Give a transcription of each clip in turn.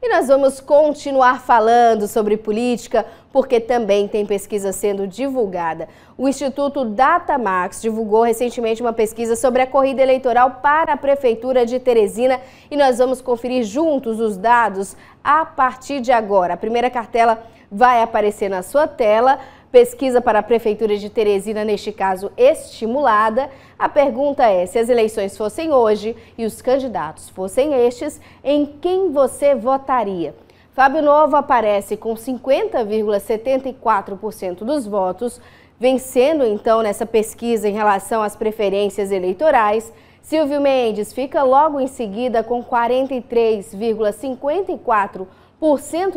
E nós vamos continuar falando sobre política, porque também tem pesquisa sendo divulgada. O Instituto Datamax divulgou recentemente uma pesquisa sobre a corrida eleitoral para a Prefeitura de Teresina e nós vamos conferir juntos os dados a partir de agora. A primeira cartela vai aparecer na sua tela. Pesquisa para a Prefeitura de Teresina, neste caso, estimulada. A pergunta é: se as eleições fossem hoje e os candidatos fossem estes, em quem você votaria? Fábio Novo aparece com 50,74% dos votos, vencendo então nessa pesquisa em relação às preferências eleitorais. Silvio Mendes fica logo em seguida com 43,54%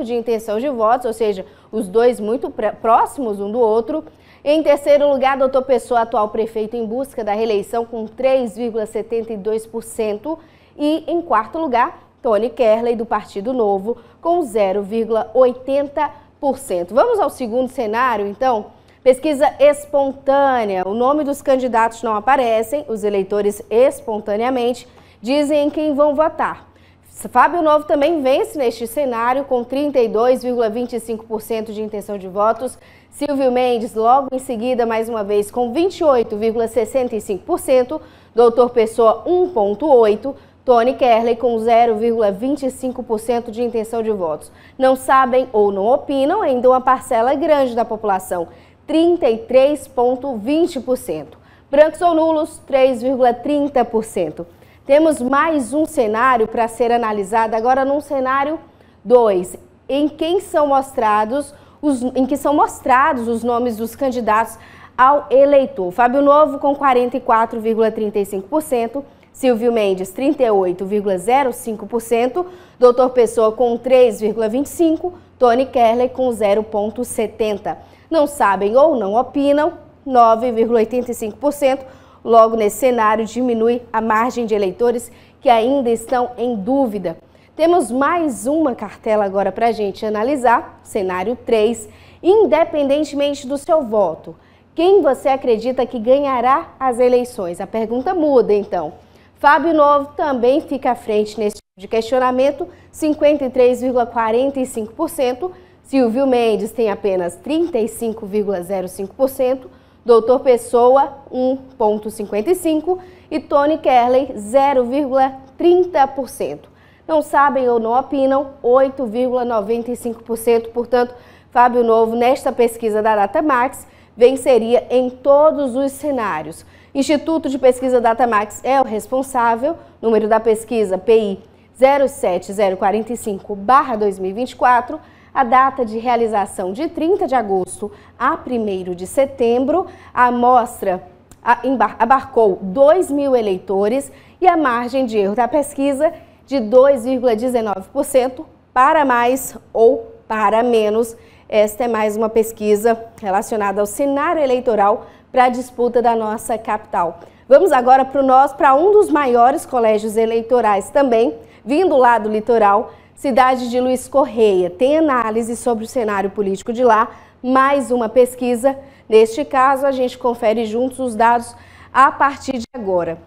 de intenção de votos, ou seja, os dois muito próximos um do outro. Em terceiro lugar, doutor Pessoa, atual prefeito em busca da reeleição, com 3,72%. E em quarto lugar, Tony Kerley, do Partido Novo, com 0,80%. Vamos ao segundo cenário, então? Pesquisa espontânea. O nome dos candidatos não aparecem, os eleitores espontaneamente dizem em quem vão votar. Fábio Novo também vence neste cenário com 32,25% de intenção de votos. Silvio Mendes, logo em seguida, mais uma vez, com 28,65%. Doutor Pessoa, 1,8%. Tony Kerley, com 0,25% de intenção de votos. Não sabem ou não opinam ainda uma parcela grande da população, 33,20%. Brancos ou nulos, 3,30%. Temos mais um cenário para ser analisado agora num cenário 2, em quem são mostrados os, em que são mostrados os nomes dos candidatos ao eleitor. Fábio Novo com 44,35%, Silvio Mendes 38,05%, Doutor Pessoa com 3,25%, Tony Kerley com 0,70%. Não sabem ou não opinam 9,85%, Logo, nesse cenário, diminui a margem de eleitores que ainda estão em dúvida. Temos mais uma cartela agora para a gente analisar, cenário 3. Independentemente do seu voto, quem você acredita que ganhará as eleições? A pergunta muda, então. Fábio Novo também fica à frente neste tipo de questionamento, 53,45%. Silvio Mendes tem apenas 35,05%. Doutor Pessoa, 1,55% e Tony Kerley, 0,30%. Não sabem ou não opinam, 8,95%. Portanto, Fábio Novo, nesta pesquisa da Datamax, venceria em todos os cenários. Instituto de Pesquisa Datamax é o responsável, número da pesquisa PI 07045-2024, a data de realização de 30 de agosto a 1 de setembro, a amostra abarcou 2 mil eleitores e a margem de erro da pesquisa de 2,19% para mais ou para menos. Esta é mais uma pesquisa relacionada ao cenário eleitoral para a disputa da nossa capital. Vamos agora para nós, para um dos maiores colégios eleitorais também, vindo lá do litoral, cidade de Luiz Correia. Tem análise sobre o cenário político de lá, mais uma pesquisa. Neste caso, a gente confere juntos os dados a partir de agora.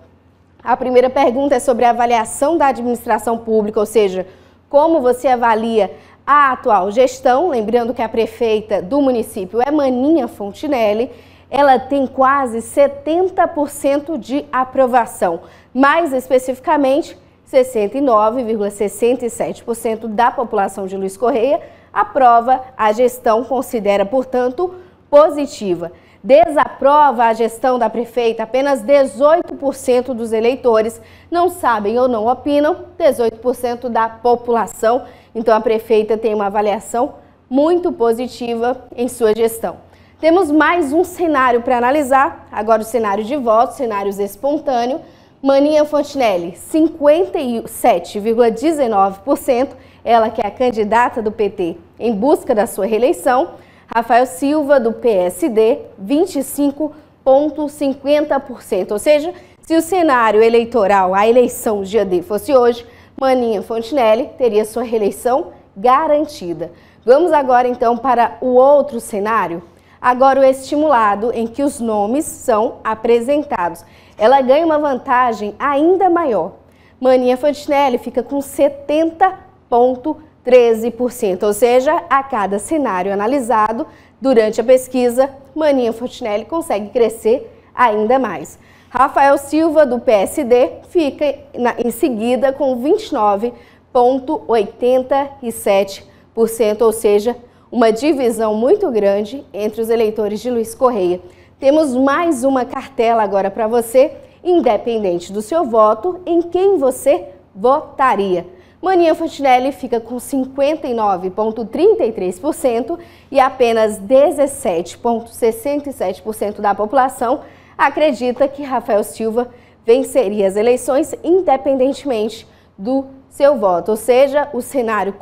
A primeira pergunta é sobre a avaliação da administração pública, ou seja, como você avalia a atual gestão. Lembrando que a prefeita do município é Maninha Fontinelli. Ela tem quase 70% de aprovação. Mais especificamente, 69,67% da população de Luiz Correia aprova a gestão, considera, portanto, positiva. Desaprova a gestão da prefeita, apenas 18% dos eleitores não sabem ou não opinam, 18% da população. Então a prefeita tem uma avaliação muito positiva em sua gestão. Temos mais um cenário para analisar, agora o cenário de voto, cenários espontâneos. Maninha Fontinelli, 57,19%, ela que é a candidata do PT em busca da sua reeleição. Rafael Silva, do PSD, 25,50%. Ou seja, se o cenário eleitoral, a eleição dia D fosse hoje, Maninha Fontinelli teria sua reeleição garantida. Vamos agora então para o outro cenário, Agora, o estimulado, em que os nomes são apresentados, ela ganha uma vantagem ainda maior. Maninha Fantinelli fica com 70,13%, ou seja, a cada cenário analisado durante a pesquisa, Maninha Fantinelli consegue crescer ainda mais. Rafael Silva, do PSD, fica em seguida com 29,87%, ou seja, uma divisão muito grande entre os eleitores de Luiz Correia. Temos mais uma cartela agora para você, independente do seu voto, em quem você votaria. Maninha Fontinelli fica com 59,33% e apenas 17,67% da população acredita que Rafael Silva venceria as eleições independentemente do seu voto. Ou seja, o cenário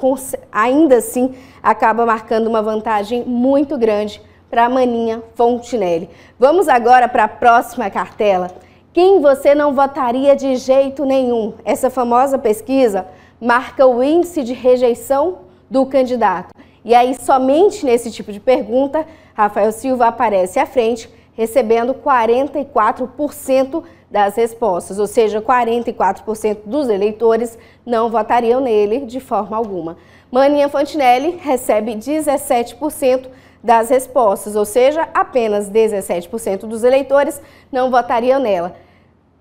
ainda assim acaba marcando uma vantagem muito grande para a Maninha Fontinelli. Vamos agora para a próxima cartela. Quem você não votaria de jeito nenhum? Essa famosa pesquisa marca o índice de rejeição do candidato. E aí, somente nesse tipo de pergunta, Rafael Silva aparece à frente, recebendo 44% das respostas, ou seja, 44% dos eleitores não votariam nele de forma alguma. Maninha Fantinelli recebe 17% das respostas, ou seja, apenas 17% dos eleitores não votariam nela.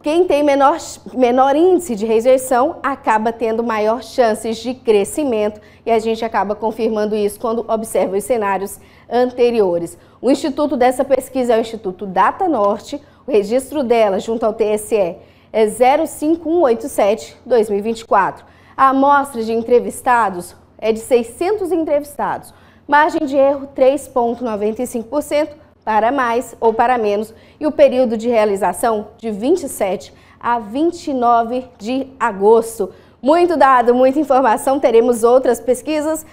Quem tem menor, menor índice de rejeição acaba tendo maior chances de crescimento e a gente acaba confirmando isso quando observa os cenários anteriores. O instituto dessa pesquisa é o Instituto Data Norte, o registro dela junto ao TSE é 05187-2024. A amostra de entrevistados é de 600 entrevistados. Margem de erro 3,95% para mais ou para menos e o período de realização de 27 a 29 de agosto. Muito dado, muita informação, teremos outras pesquisas.